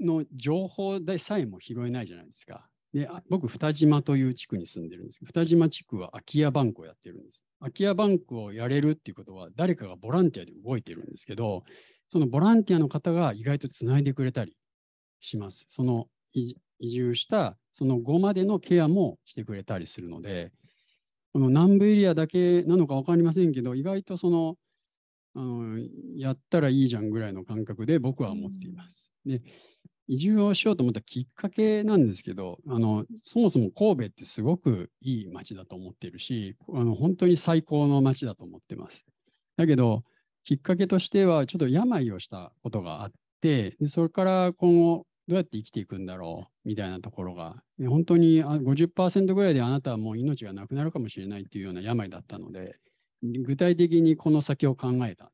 の情報でさえも拾えないじゃないですか。で僕、二島という地区に住んでるんですけど、二島地区は空き家バンクをやってるんです。空き家バンクをやれるっていうことは、誰かがボランティアで動いてるんですけど、そのボランティアの方が意外とつないでくれたりします。その移住したその後までのケアもしてくれたりするので、この南部エリアだけなのか分かりませんけど、意外とその、あのやったらいいじゃんぐらいの感覚で僕は思っています。で移住をしようと思ったきっかけなんですけどあのそもそも神戸ってすごくいい街だと思ってるしあの本当に最高の街だと思ってます。だけどきっかけとしてはちょっと病をしたことがあってでそれから今後どうやって生きていくんだろうみたいなところが、本当に50%ぐらいであなたはもう命がなくなるかもしれないっていうような病だったので、具体的にこの先を考えた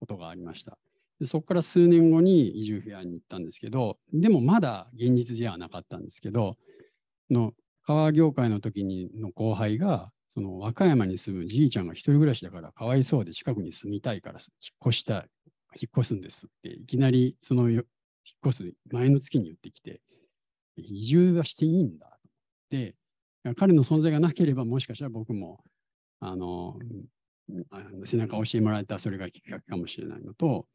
ことがありました。でそこから数年後に移住フェアに行ったんですけど、でもまだ現実ではなかったんですけど、の川業界の時にの後輩が、その和歌山に住むじいちゃんが一人暮らしだからかわいそうで近くに住みたいから引っ越した引っ越すんですっていきなりその引っ越す前の月に言ってきて、移住はしていいんだと思って、彼の存在がなければ、もしかしたら僕も、あの、背中を押してもらえたそれがきっかけかもしれないのと、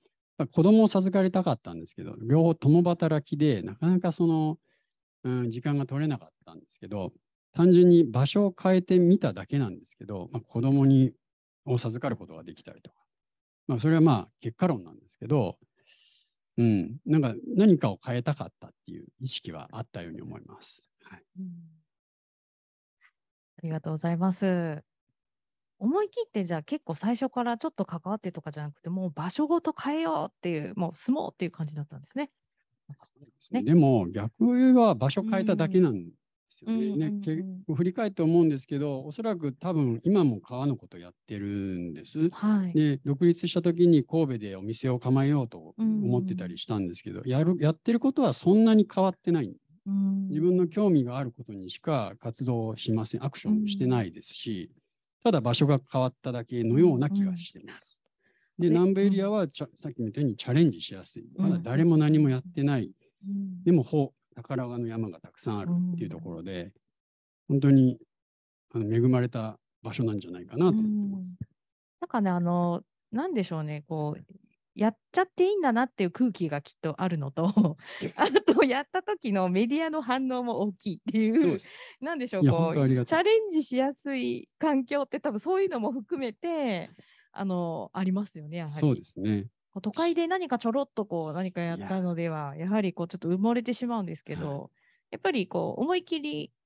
子供を授かりたかったんですけど、両方共働きで、なかなかその、うん、時間が取れなかったんですけど、単純に場所を変えてみただけなんですけど、まあ、子供にを授かることができたりとか、まあ、それはまあ結果論なんですけど、うん、なんか何かを変えたかったっていう意識はあったように思います。はい、ありがとうございます。思い切ってじゃあ結構最初からちょっと関わってとかじゃなくてもう場所ごと変えようっていうもう住もうっていう感じだったんですね。ですねでも逆は場所変えただけなんですよね。振り返って思うんですけどおそらく多分今も川のことやってるんです。はい、で独立した時に神戸でお店を構えようと思ってたりしたんですけど、やるやってることはそんなに変わってない。自分の興味があることにしか活動しませんアクションしてないですし、うん、ただ場所が変わっただけのような気がしてます。うんうん、で南部エリアはさっきみたいにチャレンジしやすいまだ誰も何もやってない、うん、でも宝の山がたくさんあるっていうところで、本当にあの恵まれた場所なんじゃないかなと思ってます。なんかねあのなんでしょうねこうやっちゃっていいんだなっていう空気がきっとあるのとあとやった時のメディアの反応も大きいっていうなんでしょうこうチャレンジしやすい環境って多分そういうのも含めてあのありますよねやはり。そうですね都会で何かちょろっとこう何かやったのではやはりこうちょっと埋もれてしまうんですけど、はい、やっぱりこう思い切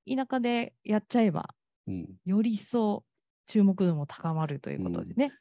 り田舎でやっちゃえば、うん、より一層注目度も高まるということでね。うん、っ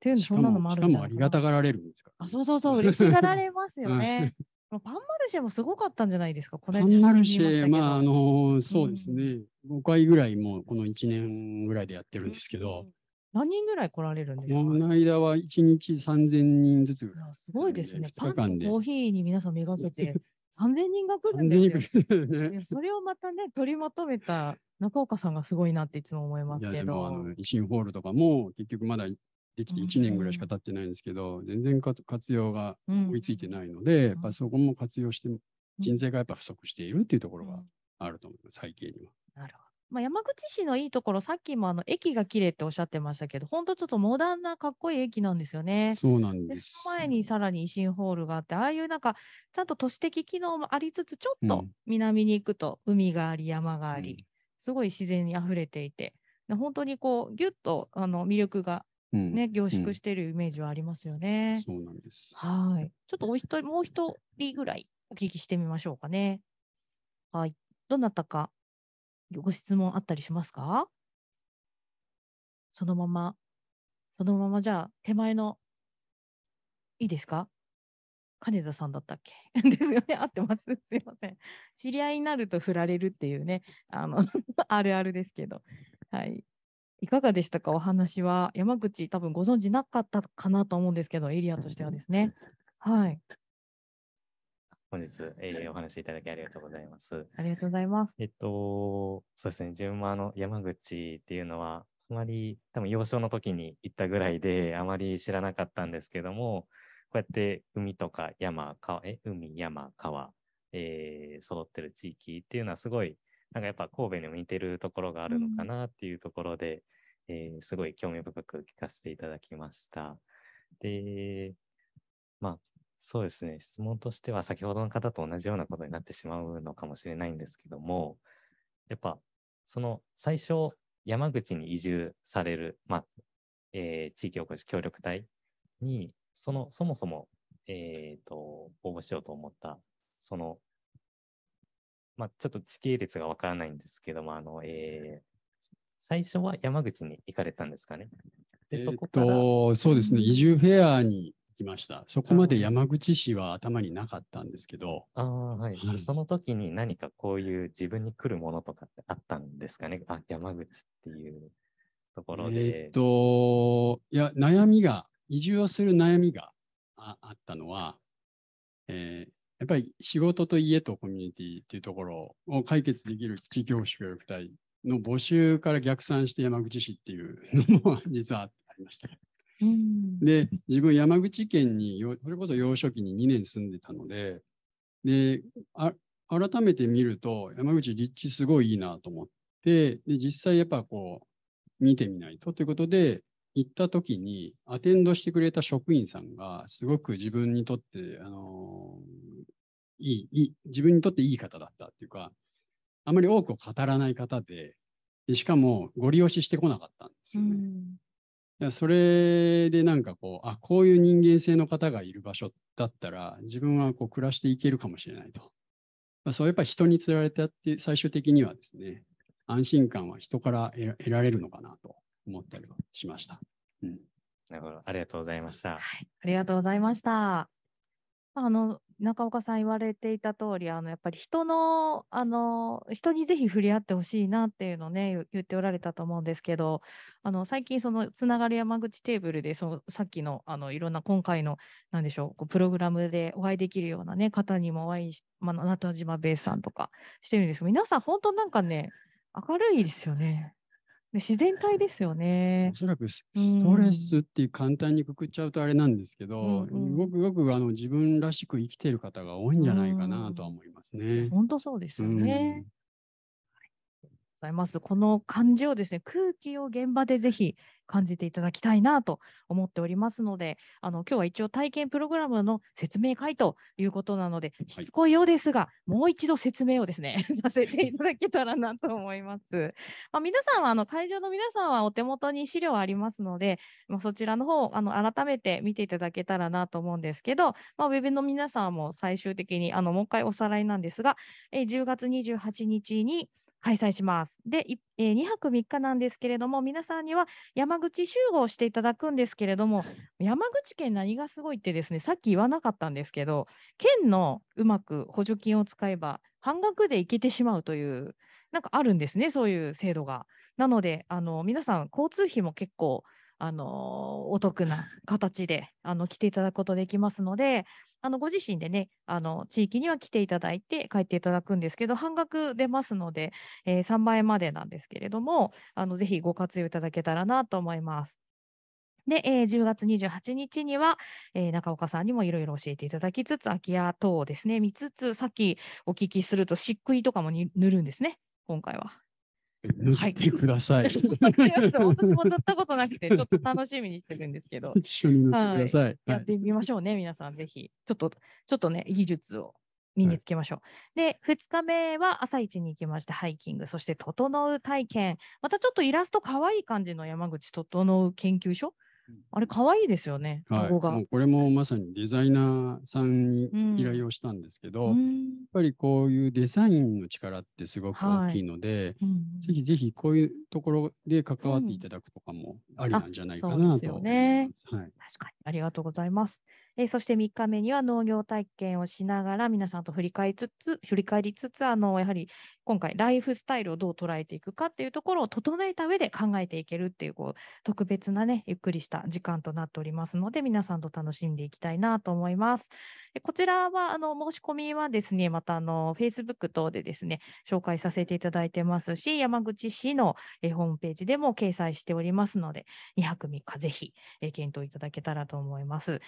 ていうのそんなのもあるんですかしかもありがたがられるんですか、あそうそうそう嬉しがられますよね。パンマルシェもすごかったんじゃないですか、これパンマルシェ、まあ、あのそうですね、うん、5回ぐらいもうこの1年ぐらいでやってるんですけど、何人ぐらい来られるんですかこの間は1日3000人ずつぐらい。すごいですね。パンとコーヒーに皆さんめがけて3000 人が来るんですよ。ね、それをまたね、取りまとめた中岡さんがすごいなっていつも思いますけど。いやでもあの維新ホールとかも結局まだできて1年ぐらいしか経ってないんですけど、うん、全然活用が追いついてないので、うん、やっそこも活用して、人材がやっぱ不足しているっていうところがあると思います、背景には。なるほど。まあ、山口市のいいところ、さっきもあの駅が綺麗っておっしゃってましたけど、本当ちょっとモダンなかっこいい駅なんですよね。そうなんです。でその前にさらに維新ホールがあって、ああいうなんか、ちゃんと都市的機能もありつつ、ちょっと南に行くと海があり、山があり、うん、すごい自然にあふれていて、本当にこう、ぎゅっとあの魅力がね、うん、凝縮しているイメージはありますよね。うん、そうなんです。はい。ちょっとお一人、もう一人ぐらいお聞きしてみましょうかね。はい。どなたかご質問あったりしますかそのまま、そのままじゃあ、手前の、いいですか金田さんだったっけ ですよね。合ってますすいません。知り合いになると振られるっていうね、あの あるあるですけど。はい。いかがでしたかお話は。山口、多分ご存知なかったかなと思うんですけど、エリアとしてはですね。はい。本日、えー、お話しいただきありがとうございます。ありがとうございます。えっと、そうですね、自分もあの山口っていうのは、あまり多分幼少の時に行ったぐらいで、あまり知らなかったんですけども、こうやって海とか山、川、え海、山、川、えー、揃ってる地域っていうのはすごい、なんかやっぱ神戸にも似てるところがあるのかなっていうところで、うん、えー、すごい興味深く聞かせていただきました。で、まあ、そうですね。質問としては先ほどの方と同じようなことになってしまうのかもしれないんですけども、やっぱ、その最初、山口に移住される、まあ、えー、地域おこし協力隊に、その、そもそも、えー、と、応募しようと思った、その、まあ、ちょっと地形列がわからないんですけども、あの、えー、最初は山口に行かれたんですかね。で、そこから。えそうですね。移住フェアにきました。そこまで山口市は頭になかったんですけど。ああ、はい、はい、その時に何かこういう自分に来るものとかってあったんですかね。あ、山口っていうところで。えっと、いや、悩みが、移住をする悩みがあったのは、えー、やっぱり仕事と家とコミュニティっていうところを解決できる地業主守協力隊の募集から逆算して山口市っていうのも 実はありました。で自分山口県にそれこそ幼少期に2年住んでたのでで改めて見ると山口立地すごいいいなと思ってで実際やっぱこう見てみないとということで行った時にアテンドしてくれた職員さんがすごく自分にとって、あのー、いいいい自分にとっていい方だったっていうかあまり多くを語らない方ででしかもご利用ししてこなかったんですよね。うんそれでなんかこう、あ、こういう人間性の方がいる場所だったら、自分はこう暮らしていけるかもしれないと。まあ、そうやっぱ人につられてって、最終的にはですね、安心感は人から得られるのかなと思ったりはしました。うん、なるほど。ありがとうございました。はい、ありがとうございました。あの中岡さん言われていた通りあのやっぱり人のあの人にぜひ触れ合ってほしいなっていうのをね言っておられたと思うんですけどあの最近そのつながる山口テーブルでそのさっきのあのいろんな今回の何でしょうプログラムでお会いできるような、ね、方にもお会いし、まあ、中島ベースさんとかしてるんですけど皆さん本当なんかね明るいですよね。自然体ですよね。おそらくストレスっていう簡単にくくっちゃうとあれなんですけど、うんうん、ごくごくあの自分らしく生きてる方が多いんじゃないかなとは思いますね。本当そうですよね。ございます。この感じをですね、空気を現場でぜひ感じていただきたいなと思っておりますので、あの今日は一応体験プログラムの説明会ということなので、しつこいようですが、はい、もう一度説明をですね、させていただけたらなと思います。まあ、皆さんはあの会場の皆さんはお手元に資料ありますので、まあ、そちらの方あの改めて見ていただけたらなと思うんですけど、まあ、ウェブの皆さんも最終的にあのもう一回おさらいなんですが、え10月28日に開催します。で、えー、2泊3日なんですけれども、皆さんには山口集合していただくんですけれども、山口県何がすごいってですね、さっき言わなかったんですけど、県のうまく補助金を使えば半額で行けてしまうという、なんかあるんですね、そういう制度が。なので、あの皆さん、交通費も結構あのお得な形であの来ていただくことできますので、あのご自身でね、あの地域には来ていただいて帰っていただくんですけど、半額出ますので、えー、3倍までなんですけれども、あのぜひご活用いただけたらなと思います。で、えー、10月28日には、えー、中岡さんにもいろいろ教えていただきつつ、空き家等をですね、見つつ、さっきお聞きすると、漆喰とかも塗るんですね、今回は。塗ってください。私も塗ったことなくて、ちょっと楽しみにしてるんですけど。一緒に塗ってください。はい、やってみましょうね、皆さん、ぜひ。ちょっと、ちょっとね、技術を身につけましょう。はい、で、2日目は朝一に行きまして、ハイキング、そして、整う体験。またちょっとイラスト可愛い感じの山口整う研究所あれ可愛いですよね、はい、もうこれもまさにデザイナーさんに依頼をしたんですけど、うん、やっぱりこういうデザインの力ってすごく大きいので、はい、ぜひぜひこういうところで関わっていただくとかもありなんじゃないかなと思います。うんすねはい、確かにありがとうございます。えー、そして3日目には農業体験をしながら皆さんと振り返りつつ振り返りつつあのやはり今回ライフスタイルをどう捉えていくかっていうところを整えた上で考えていけるっていうこう特別なねゆっくりした時間となっておりますので皆さんと楽しんでいきたいなと思います。こちらはあの申し込みはですねまたあの Facebook 等でですね紹介させていただいてますし山口市のえホームページでも掲載しておりますので2泊3日ぜひ、え検討いただけたらと思います。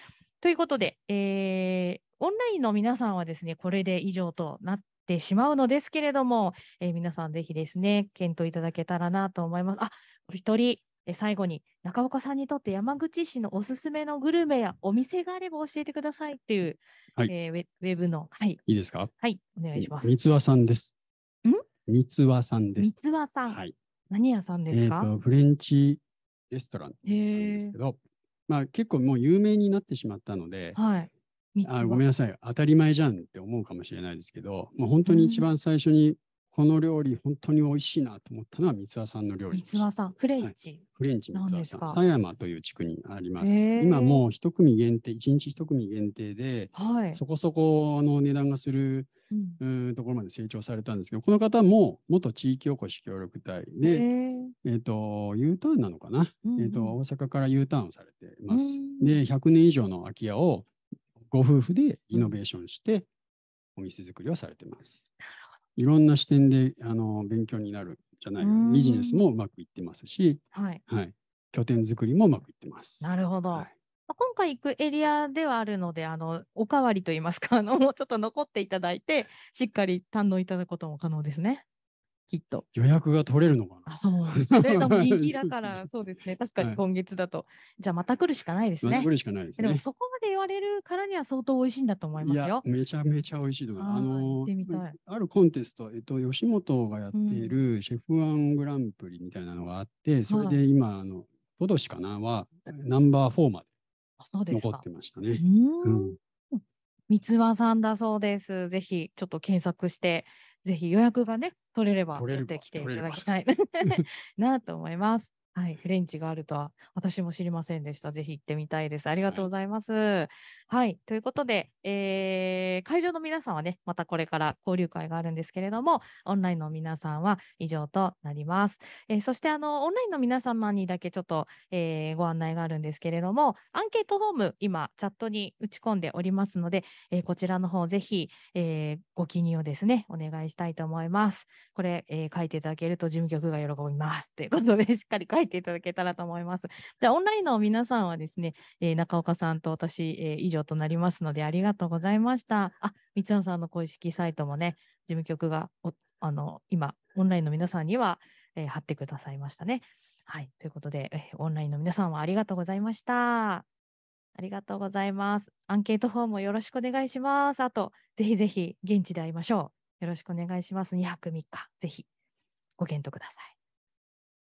ということで、えー、オンラインの皆さんはですね、これで以上となってしまうのですけれども、えー、皆さんぜひですね、検討いただけたらなと思います。あ、お一人、え最後に中岡さんにとって山口市のおすすめのグルメやお店があれば教えてくださいっていう、はい、えー、ウェブの、はい、いいですかはいお願いします三つ輪さんですん三つ輪さんです三つ輪さん、はい、何屋さんですか、えー、フレンチレストランなんですけどまあ、結構もう有名になってしまったので、はい、あごめんなさい当たり前じゃんって思うかもしれないですけど、もう本当に一番最初にこの料理本当に美味しいなと思ったのは三輪さんの料理三輪さんフレンチ、はい、フレンチ三輪さん狭山という地区にあります今もう一組限定一日一組限定で、はい、そこそこの値段がするうん、うんところまで成長されたんですけど、この方も元地域おこし協力隊で、えーと、U ターンなのかな、うんえーと、大阪から U ターンをされてます。で、100年以上の空き家をご夫婦でイノベーションして、お店作りをされてます。いろんな視点であの勉強になるじゃないビジネスもうまくいってますし、はい、はい、拠点作りもうまくいってます。なるほど、はい今回行くエリアではあるのであのおかわりといいますかあのもうちょっと残っていただいてしっかり堪能いただくことも可能ですね。きっと予約が取れるのかなあそうですね。でも 人気だからそうですね。確かに今月だと、はい、じゃあまた来るしかないですね。ま、来るしかないですね。でもそこまで言われるからには相当美味しいんだと思いますよ。めちゃめちゃ美味しいと思います。あのあるコンテストえっと吉本がやっているシェフワングランプリみたいなのがあって、うん、それで今あの今年かなはナンバーフォーまで残ってましたね。三つ輪さんだそうです。ぜひちょっと検索して、ぜひ予約がね、取れれば取ってきていただきたい なと思います。はい、フレンチがあるとは私も知りませんでした。ぜひ行ってみたいです。ありがとうございます。はい、はい、ということで、えー、会場の皆さんはね、またこれから交流会があるんですけれども、オンラインの皆さんは以上となります。えー、そしてあの、オンラインの皆様にだけちょっと、えー、ご案内があるんですけれども、アンケートフォーム、今、チャットに打ち込んでおりますので、えこちらの方、ぜひ、えご記入をですね、お願いしたいと思います。これ、え書いていただけると事務局が喜びます。ということで、しっかり書いいていただけたらと思います。じゃあ、オンラインの皆さんはですね、えー、中岡さんと私、えー、以上となりますので、ありがとうございました。あ、三野さんの公式サイトもね、事務局がお、あの今、オンラインの皆さんには、えー、貼ってくださいましたね。はい、ということで、えオンラインの皆さんはありがとうございました。ありがとうございます。アンケートフォームもよろしくお願いします。あと、ぜひぜひ現地で会いましょう。よろしくお願いします。2泊3日、ぜひご検討ください。